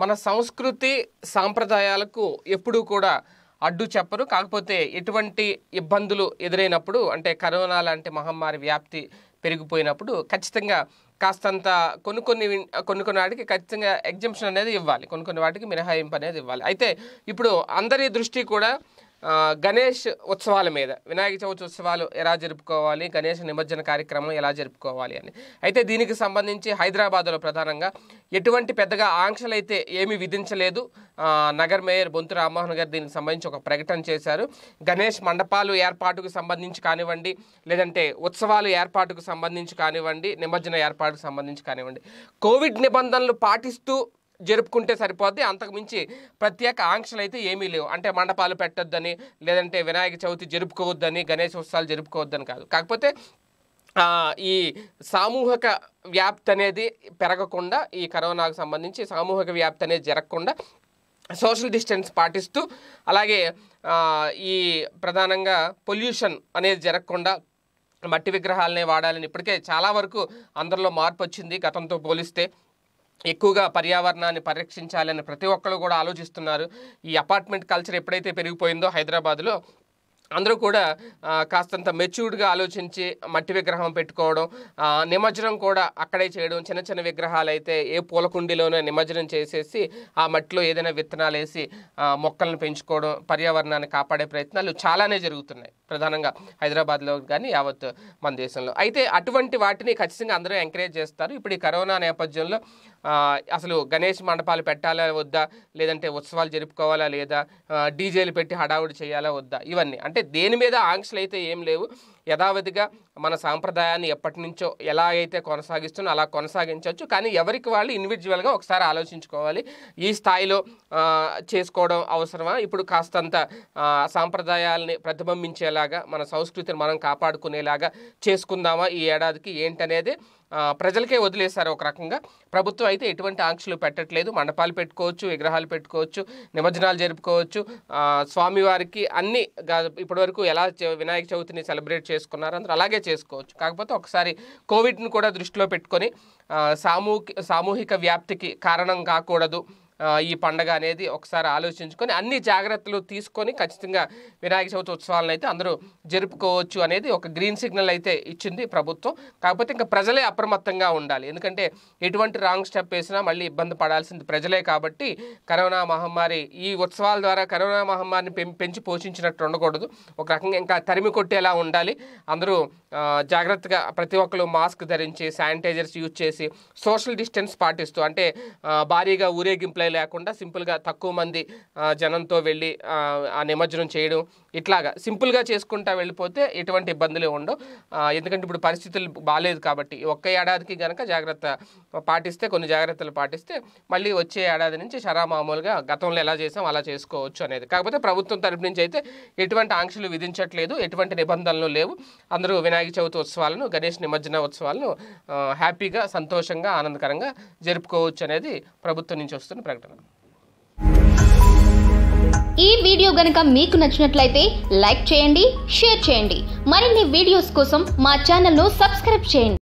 మన సంస్కృతి సాంప్రదాయాలకు ఎప్పుడూ కూడా అడ్డు చెప్పరు కాకపోతే ఎటువంటి ఇబ్బందులు ఎదురైనప్పుడు అంటే కరోనా లాంటి మహమ్మారి వ్యాప్తి పెరిగిపోయినప్పుడు ఖచ్చితంగా కాస్తంత కొన్ని కొన్ని కొన్ని కొన్ని వాటికి ఖచ్చితంగా ఎగ్జిబిషన్ అనేది ఇవ్వాలి కొన్ని కొన్ని వాటికి మినహాయింపు అనేది ఇవ్వాలి అయితే ఇప్పుడు అందరి దృష్టి కూడా గణేష్ ఉత్సవాల మీద వినాయక చవితి ఉత్సవాలు ఎలా జరుపుకోవాలి గణేష్ నిమజ్జన కార్యక్రమం ఎలా జరుపుకోవాలి అని అయితే దీనికి సంబంధించి హైదరాబాద్లో ప్రధానంగా ఎటువంటి పెద్దగా ఆంక్షలు అయితే ఏమీ విధించలేదు నగర్ మేయర్ బొంతు రామ్మోహన్ గారు దీనికి సంబంధించి ఒక ప్రకటన చేశారు గణేష్ మండపాలు ఏర్పాటుకు సంబంధించి కానివ్వండి లేదంటే ఉత్సవాలు ఏర్పాటుకు సంబంధించి కానివ్వండి నిమజ్జన ఏర్పాటుకు సంబంధించి కానివ్వండి కోవిడ్ నిబంధనలు పాటిస్తూ జరుపుకుంటే సరిపోద్ది అంతకుమించి ప్రత్యేక ఆంక్షలు అయితే ఏమీ లేవు అంటే మండపాలు పెట్టొద్దని లేదంటే వినాయక చవితి జరుపుకోవద్దని గణేష్ ఉత్సవాలు జరుపుకోవద్దని కాదు కాకపోతే ఈ సామూహిక వ్యాప్తి అనేది పెరగకుండా ఈ కరోనాకు సంబంధించి సామూహిక వ్యాప్తి అనేది జరగకుండా సోషల్ డిస్టెన్స్ పాటిస్తూ అలాగే ఈ ప్రధానంగా పొల్యూషన్ అనేది జరగకుండా మట్టి విగ్రహాలనే వాడాలని ఇప్పటికే చాలా వరకు అందరిలో మార్పు వచ్చింది గతంతో పోలిస్తే ఎక్కువగా పర్యావరణాన్ని పరిరక్షించాలని ప్రతి ఒక్కరు కూడా ఆలోచిస్తున్నారు ఈ అపార్ట్మెంట్ కల్చర్ ఎప్పుడైతే పెరిగిపోయిందో హైదరాబాద్లో అందరూ కూడా కాస్తంత మెచ్యూర్డ్గా ఆలోచించి మట్టి విగ్రహం పెట్టుకోవడం నిమజ్జనం కూడా అక్కడే చేయడం చిన్న చిన్న విగ్రహాలు అయితే ఏ పూలకుండీలోనే నిమజ్జనం చేసేసి ఆ మట్టిలో ఏదైనా విత్తనాలు వేసి మొక్కలను పెంచుకోవడం పర్యావరణాన్ని కాపాడే ప్రయత్నాలు చాలానే జరుగుతున్నాయి ప్రధానంగా హైదరాబాద్లో కానీ యావత్ మన దేశంలో అయితే అటువంటి వాటిని ఖచ్చితంగా అందరూ ఎంకరేజ్ చేస్తారు ఇప్పుడు ఈ కరోనా నేపథ్యంలో అసలు గణేష్ మండపాలు పెట్టాలా వద్దా లేదంటే ఉత్సవాలు జరుపుకోవాలా లేదా డీజేలు పెట్టి హడావుడి చేయాలా వద్దా ఇవన్నీ అంటే దేని మీద ఆంక్షలు అయితే ఏం లేవు యథావిధిగా మన సాంప్రదాయాన్ని ఎప్పటి నుంచో ఎలా అయితే కొనసాగిస్తున్నా అలా కొనసాగించవచ్చు కానీ ఎవరికి వాళ్ళు ఇండివిజువల్గా ఒకసారి ఆలోచించుకోవాలి ఈ స్థాయిలో చేసుకోవడం అవసరమా ఇప్పుడు కాస్తంత సాంప్రదాయాల్ని ప్రతిబింబించేలాగా మన సంస్కృతిని మనం కాపాడుకునేలాగా చేసుకుందామా ఈ ఏడాదికి ఏంటనేది ప్రజలకే వదిలేశారు ఒక రకంగా ప్రభుత్వం అయితే ఎటువంటి ఆంక్షలు పెట్టట్లేదు మండపాలు పెట్టుకోవచ్చు విగ్రహాలు పెట్టుకోవచ్చు నిమజ్జనాలు జరుపుకోవచ్చు స్వామివారికి అన్ని ఇప్పటివరకు ఎలా వినాయక చవితిని సెలబ్రేట్ చేసుకున్నారు అందరూ అలాగే చేసుకోవచ్చు కాకపోతే ఒకసారి కోవిడ్ను కూడా దృష్టిలో పెట్టుకొని సామూహిక సామూహిక వ్యాప్తికి కారణం కాకూడదు ఈ పండగ అనేది ఒకసారి ఆలోచించుకొని అన్ని జాగ్రత్తలు తీసుకొని ఖచ్చితంగా వినాయక చవితి ఉత్సవాలను అయితే అందరూ జరుపుకోవచ్చు అనేది ఒక గ్రీన్ సిగ్నల్ అయితే ఇచ్చింది ప్రభుత్వం కాకపోతే ఇంకా ప్రజలే అప్రమత్తంగా ఉండాలి ఎందుకంటే ఎటువంటి రాంగ్ స్టెప్ వేసినా మళ్ళీ ఇబ్బంది పడాల్సింది ప్రజలే కాబట్టి కరోనా మహమ్మారి ఈ ఉత్సవాల ద్వారా కరోనా మహమ్మారిని పెంచి పోషించినట్టు ఉండకూడదు ఒక రకంగా ఇంకా తరిమి కొట్టేలా ఉండాలి అందరూ జాగ్రత్తగా ప్రతి ఒక్కరు మాస్క్ ధరించి శానిటైజర్స్ యూజ్ చేసి సోషల్ డిస్టెన్స్ పాటిస్తూ అంటే భారీగా ఊరేగింపులే లేకుండా సింపుల్గా తక్కువ మంది జనంతో వెళ్ళి ఆ నిమజ్జనం చేయడం ఇట్లాగా సింపుల్గా చేసుకుంటా వెళ్ళిపోతే ఎటువంటి ఇబ్బందులు ఉండవు ఎందుకంటే ఇప్పుడు పరిస్థితులు బాగాలేదు కాబట్టి ఒక్క ఏడాదికి కనుక జాగ్రత్త పాటిస్తే కొన్ని జాగ్రత్తలు పాటిస్తే మళ్ళీ వచ్చే ఏడాది నుంచి షరా మామూలుగా గతంలో ఎలా చేసాం అలా చేసుకోవచ్చు అనేది కాకపోతే ప్రభుత్వం తరపు నుంచి అయితే ఎటువంటి ఆంక్షలు విధించట్లేదు ఎటువంటి నిబంధనలు లేవు అందరూ వినాయక వినాయక చవితి ఉత్సవాలను గణేష్ నిమజ్జన ఉత్సవాలను హ్యాపీగా సంతోషంగా ఆనందకరంగా జరుపుకోవచ్చు అనేది ప్రభుత్వం నుంచి వస్తున్న ప్రకటన ఈ వీడియో గనక మీకు నచ్చినట్లయితే లైక్ చేయండి షేర్ చేయండి మరిన్ని వీడియోస్ కోసం మా ఛానల్ను సబ్స్క్రైబ్ చేయండి